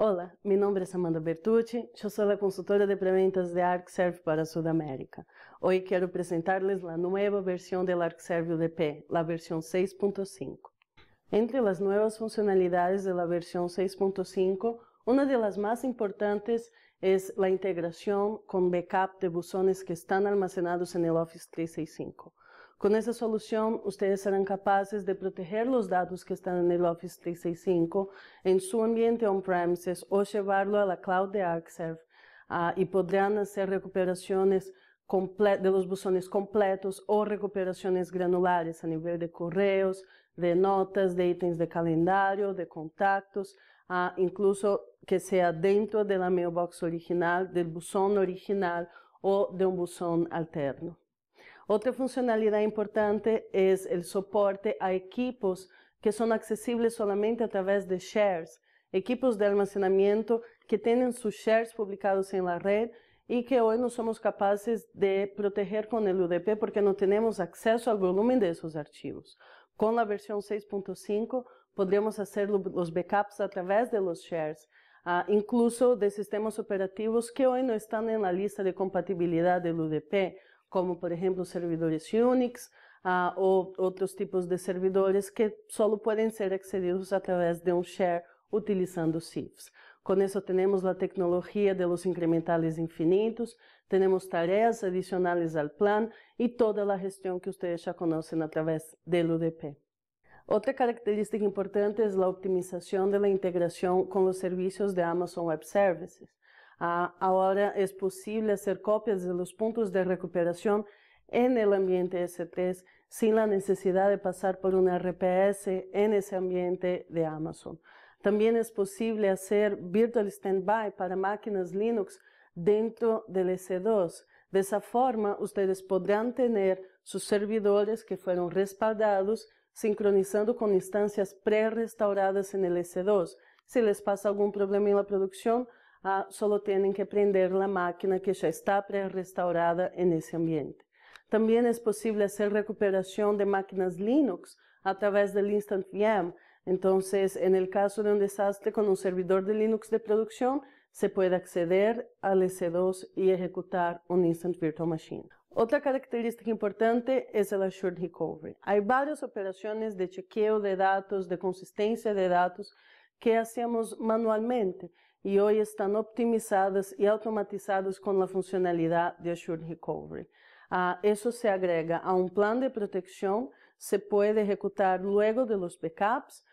Hola, mi nombre es Amanda Bertucci, yo soy la consultora de preventas de ArcServe para Sudamérica. Hoy quiero presentarles la nueva versión del ArcServe UDP, la versión 6.5. Entre las nuevas funcionalidades de la versión 6.5, una de las más importantes es la integración con backup de buzones que están almacenados en el Office 365. Con esa solución, ustedes serán capaces de proteger los datos que están en el Office 365 en su ambiente on-premises o llevarlo a la cloud de ArcServe ah, y podrán hacer recuperaciones de los buzones completos o recuperaciones granulares a nivel de correos, de notas, de ítems de calendario, de contactos, ah, incluso que sea dentro de la mailbox original, del buzón original o de un buzón alterno. Otra funcionalidad importante es el soporte a equipos que son accesibles solamente a través de shares, equipos de almacenamiento que tienen sus shares publicados en la red y que hoy no somos capaces de proteger con el UDP porque no tenemos acceso al volumen de esos archivos. Con la versión 6.5 podremos hacer los backups a través de los shares, ah, incluso de sistemas operativos que hoy no están en la lista de compatibilidad del UDP, como por exemplo servidores Unix uh, ah, outros tipos de servidores que solo podem ser acessados a través de um share utilizando SIFs. Com isso temos a tecnologia de los incrementales infinitos, temos tarefas adicionais ao plan e toda a gestão que vocês já conhecem a través UDP. Outra característica importante é a optimização de integração com os serviços servicios de Amazon Web Services. Ah, ahora es posible hacer copias de los puntos de recuperación en el ambiente S3 sin la necesidad de pasar por un RPS en ese ambiente de Amazon. También es posible hacer virtual standby para máquinas Linux dentro del s 2 De esa forma, ustedes podrán tener sus servidores que fueron respaldados sincronizando con instancias pre-restauradas en el s 2 Si les pasa algún problema en la producción, Ah, solo tienen que prender la máquina que ya está pre-restaurada en ese ambiente. También es posible hacer recuperación de máquinas Linux a través del Instant VM. Entonces, en el caso de un desastre con un servidor de Linux de producción, se puede acceder al EC2 y ejecutar un Instant Virtual Machine. Otra característica importante es el Assured Recovery. Hay varias operaciones de chequeo de datos, de consistencia de datos que hacíamos manualmente y hoy están optimizadas y automatizadas con la funcionalidad de Assured Recovery. eso se agrega a un plan de protección, se puede ejecutar luego de los backups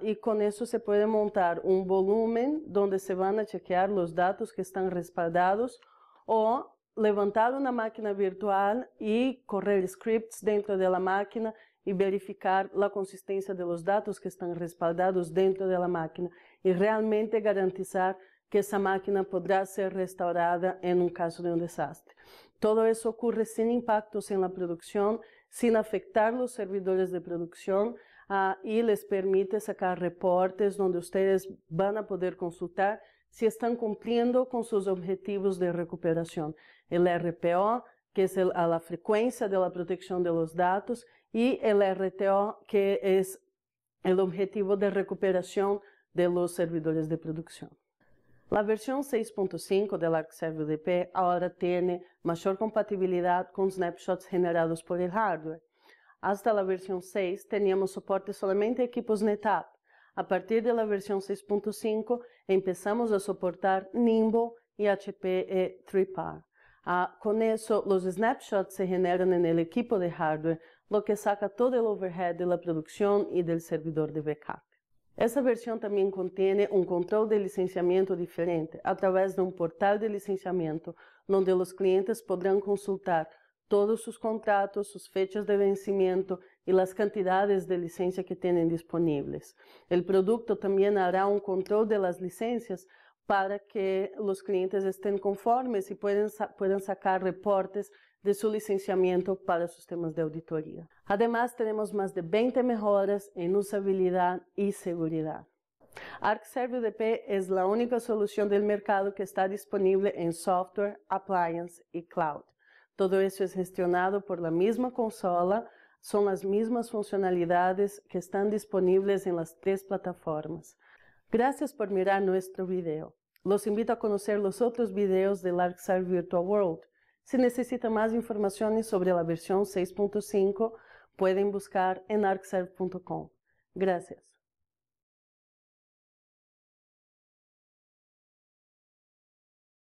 y con eso se puede montar un volumen donde se van a chequear los datos que están respaldados o levantar una máquina virtual y correr scripts dentro de la máquina y e verificar la consistencia de los datos que están respaldados dentro de la máquina y e realmente garantizar que esa máquina podrá ser restaurada en em un um caso de un um desastre. Todo eso ocurre sin impactos en em la producción, sin afectar los servidores de producción y ah, e les permite sacar reportes donde ustedes van a poder consultar si están cumpliendo con sus objetivos de recuperación, el RPO, que es a la frecuencia de la protección de los datos, y el RTO, que es el objetivo de recuperación de los servidores de producción. La versión 6.5 del ArcServe DP ahora tiene mayor compatibilidad con snapshots generados por el hardware. Hasta la versión 6 teníamos soporte solamente a equipos NetApp. A partir de la versión 6.5 empezamos a soportar Nimble y HPE 3PAR. Ah, con eso, los snapshots se generan en el equipo de hardware, lo que saca todo el overhead de la producción y del servidor de backup. Esta versión también contiene un control de licenciamiento diferente, a través de un portal de licenciamiento donde los clientes podrán consultar todos sus contratos, sus fechas de vencimiento y las cantidades de licencia que tienen disponibles. El producto también hará un control de las licencias para que los clientes estén conformes y puedan, sacar reportes de su licenciamiento para sus temas de auditoría. Además, tenemos más de 20 mejoras en usabilidad y seguridad. ArcServe UDP es la única solución del mercado que está disponible en software, appliance y cloud. Todo eso es gestionado por la misma consola, son las mismas funcionalidades que están disponibles en las tres plataformas. Gracias por mirar nuestro video. Los invito a conocer los otros videos del ArcServe Virtual World. Si necesita más informaciones sobre la versión 6.5, pueden buscar en arcserve.com. Gracias.